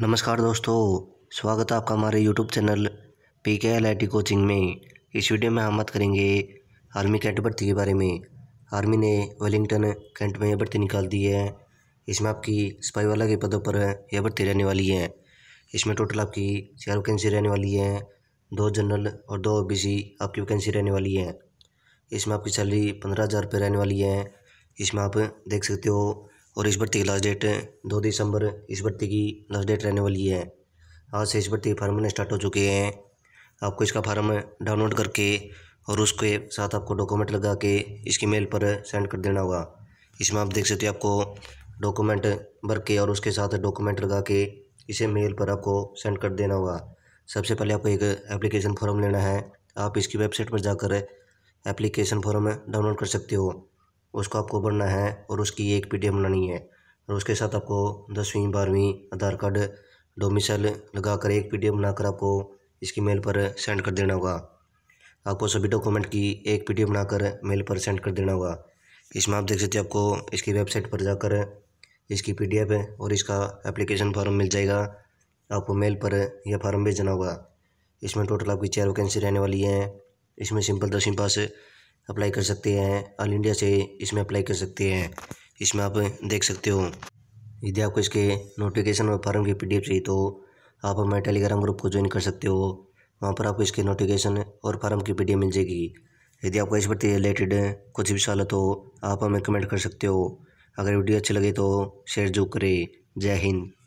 नमस्कार दोस्तों स्वागत है आपका हमारे YouTube channel P K L I T coaching में इस वीडियो में हम बात करेंगे आर्मी कैंट भर्ती के बारे में आर्मी ने वेलिंगटन कैंट में यह भर्ती निकाल दी है इसमें आपकी सिपाही वाला के पदों पर यह भर्ती रहने वाली है इसमें टोटल आपकी चार वैकेंसी रहने वाली है दो जनरल और दो सी आपकी वैकेंसी रहने वाली है इसमें आपकी सैलरी पंद्रह हज़ार रुपये रहने वाली है इसमें आप देख सकते हो और इस भर्ती की लास्ट डेट दो दिसंबर इस भर्ती की लास्ट डेट रहने वाली है आज से इस भर्ती के फार्म स्टार्ट हो चुके हैं आपको इसका फार्म डाउनलोड करके और उसके साथ आपको डॉक्यूमेंट लगा के इसकी मेल पर सेंड कर देना होगा इसमें आप देख सकते हो आपको डॉक्यूमेंट भर के और उसके साथ डॉक्यूमेंट लगा के इसे मेल पर आपको सेंड कर देना होगा सबसे पहले आपको एक एप्लीकेशन फॉर्म लेना है आप इसकी वेबसाइट पर जाकर एप्लीकेशन फॉर्म डाउनलोड कर सकते हो उसको आपको बनना है और उसकी एक पी बनानी है और उसके साथ आपको दसवीं बारहवीं आधार कार्ड डोमिसल लगाकर एक पी बनाकर आपको इसकी मेल पर सेंड कर देना होगा आपको सभी डॉक्यूमेंट की एक पी बनाकर मेल पर सेंड कर देना होगा इसमें आप देख सकते हैं आपको इसकी वेबसाइट पर जाकर इसकी पी और इसका एप्लीकेशन फॉर्म मिल जाएगा आपको मेल पर यह फॉर्म भेजना होगा इसमें टोटल आपकी चार वैकेंसी रहने वाली हैं इसमें सिंपल दसवीं पास अप्लाई कर सकते हैं ऑल इंडिया से इसमें अप्लाई कर सकते हैं इसमें आप देख सकते हो यदि आपको इसके नोटिफिकेशन और फॉर्म की पीडीएफ चाहिए तो आप हमारे टेलीग्राम ग्रुप को ज्वाइन कर सकते हो वहाँ पर आपको इसके नोटिफिकेशन और फॉर्म की पीडीएफ मिल जाएगी यदि आपको इस प्रति रिलेटेड कुछ भी सवाल हो तो आप हमें कमेंट कर सकते हो अगर वीडियो अच्छी लगे तो शेयर जो करें जय हिंद